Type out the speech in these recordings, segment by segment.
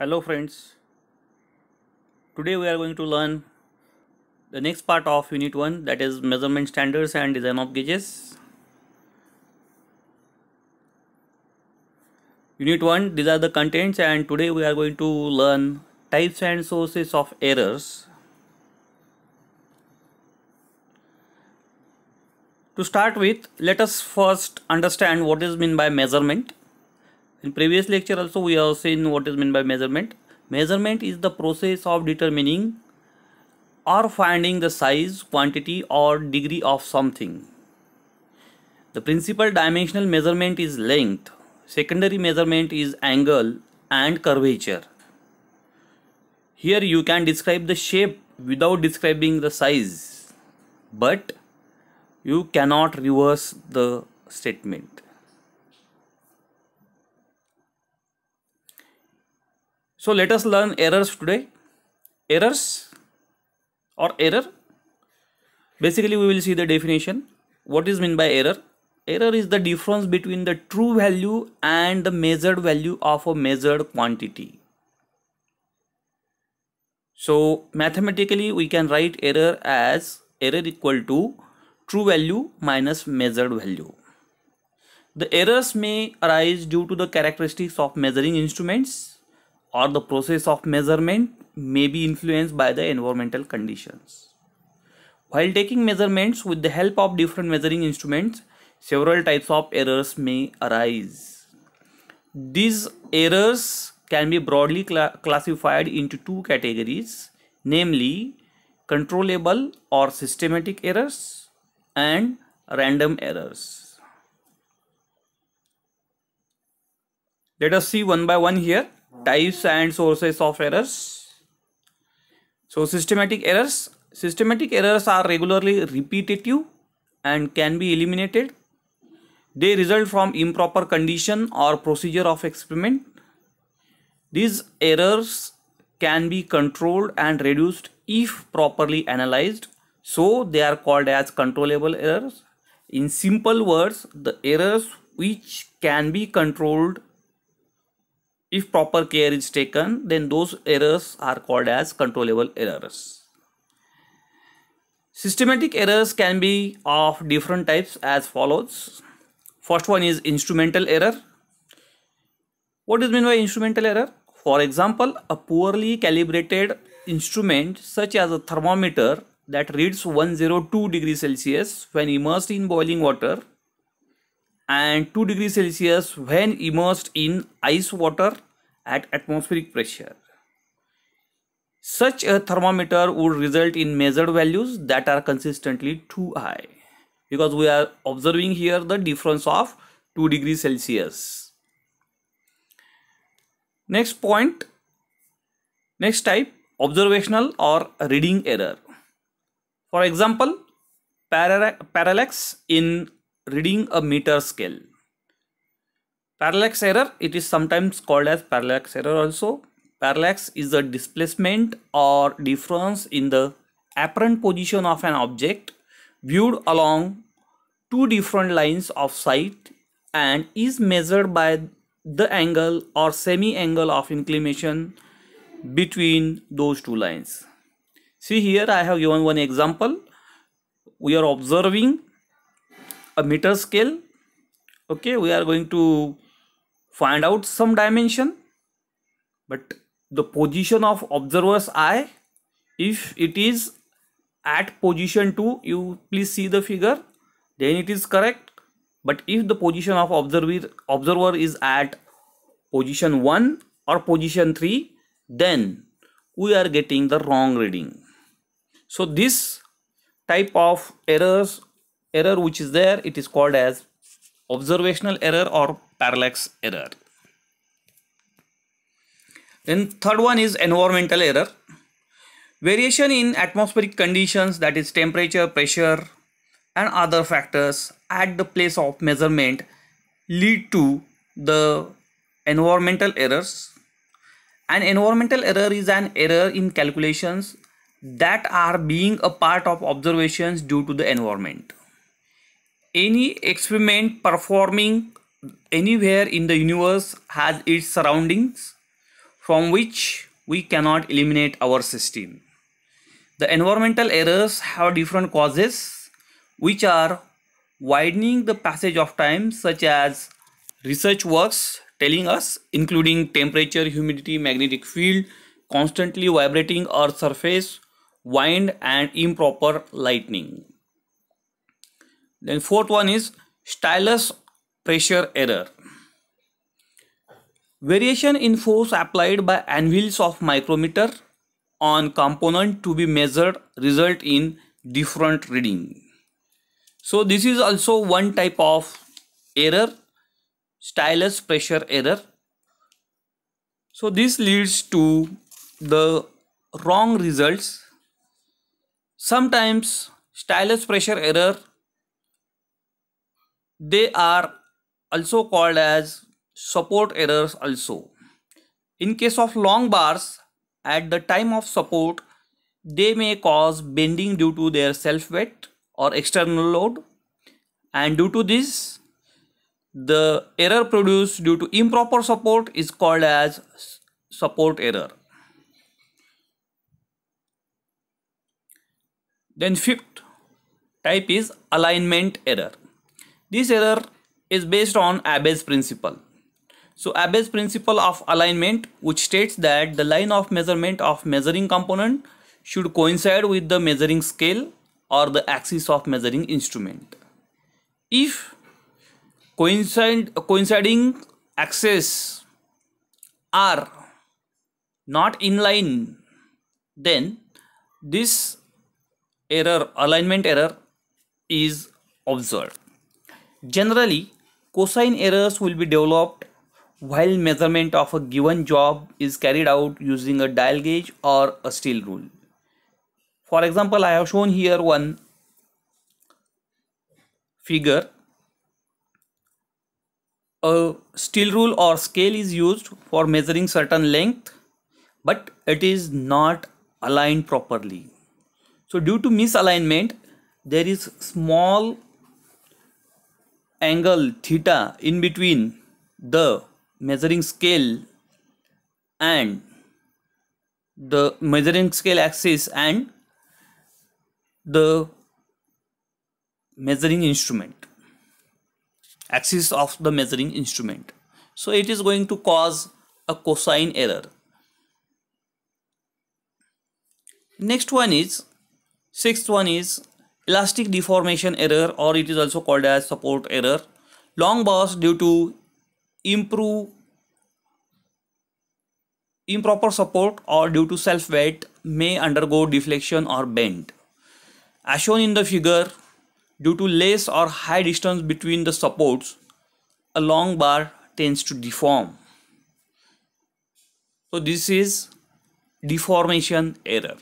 hello friends today we are going to learn the next part of unit 1 that is measurement standards and design of gauges unit 1 these are the contents and today we are going to learn types and sources of errors to start with let us first understand what is meant by measurement in previous lecture also we have seen what is meant by measurement. Measurement is the process of determining or finding the size, quantity or degree of something. The principal dimensional measurement is length, secondary measurement is angle and curvature. Here you can describe the shape without describing the size but you cannot reverse the statement. So let us learn errors today. Errors or error. Basically we will see the definition. What is meant by error? Error is the difference between the true value and the measured value of a measured quantity. So mathematically we can write error as error equal to true value minus measured value. The errors may arise due to the characteristics of measuring instruments or the process of measurement may be influenced by the environmental conditions. While taking measurements with the help of different measuring instruments, several types of errors may arise. These errors can be broadly cl classified into two categories, namely controllable or systematic errors and random errors. Let us see one by one here types and sources of errors so systematic errors systematic errors are regularly repetitive and can be eliminated they result from improper condition or procedure of experiment these errors can be controlled and reduced if properly analyzed so they are called as controllable errors in simple words the errors which can be controlled if proper care is taken then those errors are called as controllable errors. Systematic errors can be of different types as follows. First one is instrumental error. What is meant by instrumental error? For example, a poorly calibrated instrument such as a thermometer that reads 102 degrees Celsius when immersed in boiling water and 2 degrees Celsius when immersed in ice water at atmospheric pressure. Such a thermometer would result in measured values that are consistently too high because we are observing here the difference of 2 degrees Celsius. Next point, next type observational or reading error. For example, parallax in reading a meter scale. Parallax error, it is sometimes called as parallax error also. Parallax is the displacement or difference in the apparent position of an object viewed along two different lines of sight and is measured by the angle or semi angle of inclination between those two lines. See here I have given one example. We are observing a meter scale okay we are going to find out some dimension but the position of observer's eye if it is at position 2 you please see the figure then it is correct but if the position of observer observer is at position 1 or position 3 then we are getting the wrong reading so this type of errors error which is there it is called as observational error or parallax error then third one is environmental error variation in atmospheric conditions that is temperature pressure and other factors at the place of measurement lead to the environmental errors an environmental error is an error in calculations that are being a part of observations due to the environment any experiment performing anywhere in the universe has its surroundings from which we cannot eliminate our system. The environmental errors have different causes which are widening the passage of time such as research works telling us including temperature, humidity, magnetic field, constantly vibrating earth surface, wind and improper lightning. Then fourth one is stylus pressure error. Variation in force applied by anvils of micrometer on component to be measured result in different reading. So this is also one type of error, stylus pressure error. So this leads to the wrong results. Sometimes stylus pressure error they are also called as support errors also. In case of long bars, at the time of support, they may cause bending due to their self weight or external load and due to this the error produced due to improper support is called as support error then fifth type is alignment error this error is based on Abbe's principle. So Abbe's principle of alignment which states that the line of measurement of measuring component should coincide with the measuring scale or the axis of measuring instrument. If coincide, coinciding axes are not in line then this error alignment error is observed. Generally, cosine errors will be developed while measurement of a given job is carried out using a dial gauge or a steel rule. For example, I have shown here one figure. A steel rule or scale is used for measuring certain length, but it is not aligned properly. So due to misalignment, there is small angle theta in between the measuring scale and the measuring scale axis and the measuring instrument axis of the measuring instrument so it is going to cause a cosine error next one is sixth one is elastic deformation error or it is also called as support error long bars due to improve improper support or due to self weight may undergo deflection or bend as shown in the figure due to less or high distance between the supports a long bar tends to deform so this is deformation error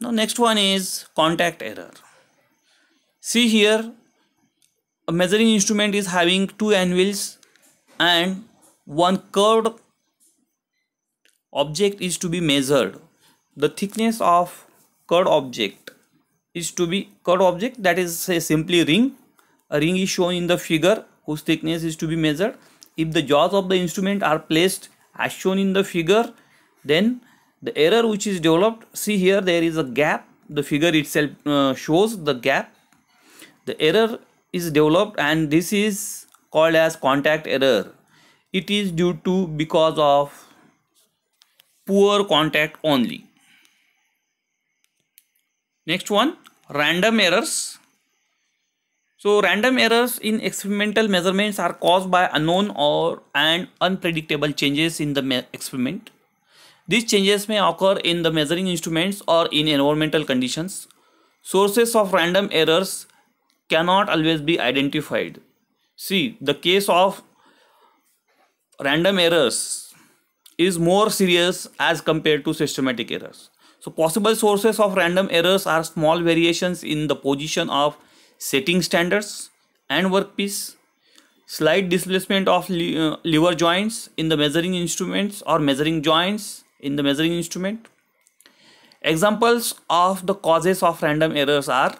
now next one is contact error. See here a measuring instrument is having two anvils and one curved object is to be measured. The thickness of curved object is to be curved object that is say simply ring. A ring is shown in the figure whose thickness is to be measured. If the jaws of the instrument are placed as shown in the figure then the error which is developed see here there is a gap the figure itself uh, shows the gap the error is developed and this is called as contact error it is due to because of poor contact only next one random errors so random errors in experimental measurements are caused by unknown or and unpredictable changes in the experiment these changes may occur in the measuring instruments or in environmental conditions. Sources of random errors cannot always be identified. See, the case of random errors is more serious as compared to systematic errors. So possible sources of random errors are small variations in the position of setting standards and workpiece, slight displacement of uh, lever joints in the measuring instruments or measuring joints, in the measuring instrument. Examples of the causes of random errors are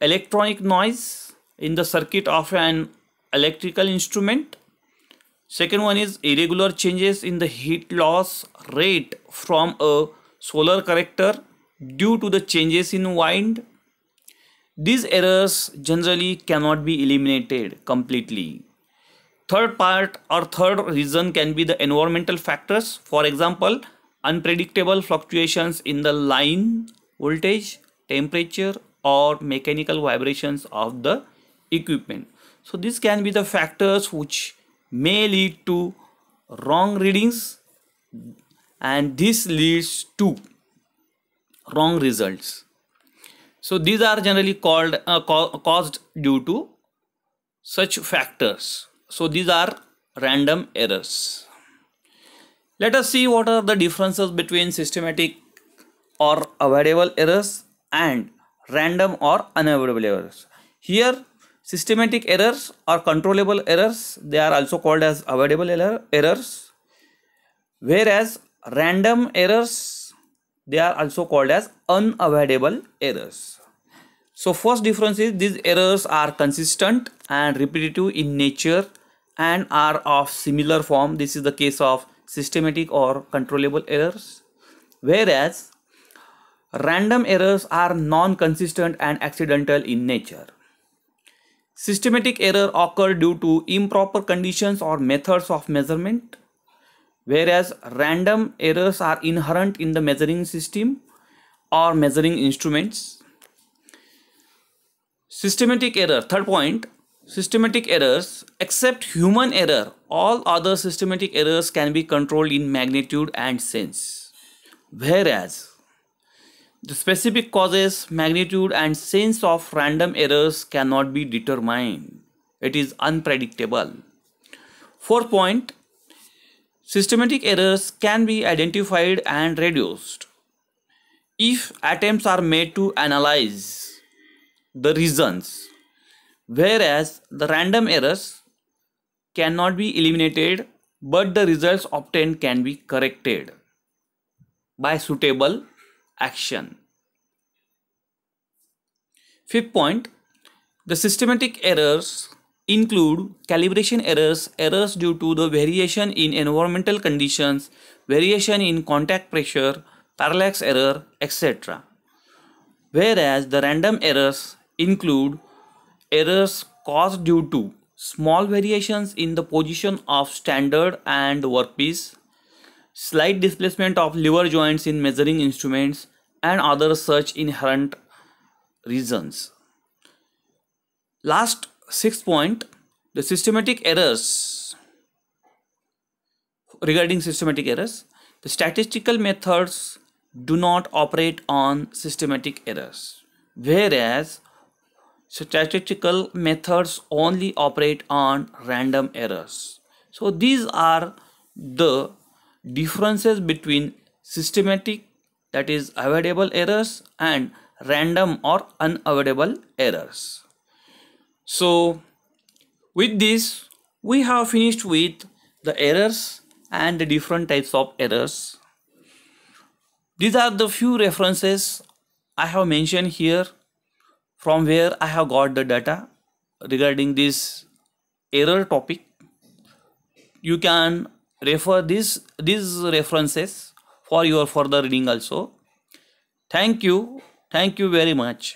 electronic noise in the circuit of an electrical instrument. Second one is irregular changes in the heat loss rate from a solar corrector due to the changes in wind. These errors generally cannot be eliminated completely. Third part or third reason can be the environmental factors. For example, unpredictable fluctuations in the line voltage, temperature or mechanical vibrations of the equipment. So this can be the factors which may lead to wrong readings and this leads to wrong results. So these are generally called uh, caused due to such factors. So these are random errors. Let us see what are the differences between systematic or avoidable errors and random or unavoidable errors. Here systematic errors or controllable errors they are also called as avoidable error, errors whereas random errors they are also called as unavoidable errors. So first difference is these errors are consistent and repetitive in nature and are of similar form. This is the case of systematic or controllable errors whereas random errors are non-consistent and accidental in nature. Systematic error occur due to improper conditions or methods of measurement whereas random errors are inherent in the measuring system or measuring instruments. Systematic error, third point, systematic errors except human error all other systematic errors can be controlled in magnitude and sense whereas the specific causes magnitude and sense of random errors cannot be determined it is unpredictable fourth point systematic errors can be identified and reduced if attempts are made to analyze the reasons Whereas the random errors cannot be eliminated but the results obtained can be corrected by suitable action. Fifth point, the systematic errors include calibration errors, errors due to the variation in environmental conditions, variation in contact pressure, parallax error, etc. Whereas the random errors include errors caused due to small variations in the position of standard and workpiece, slight displacement of lever joints in measuring instruments, and other such inherent reasons. Last sixth point the systematic errors regarding systematic errors the statistical methods do not operate on systematic errors whereas statistical methods only operate on random errors so these are the differences between systematic that is avoidable errors and random or unavoidable errors so with this we have finished with the errors and the different types of errors these are the few references I have mentioned here from where I have got the data regarding this error topic you can refer this these references for your further reading also thank you thank you very much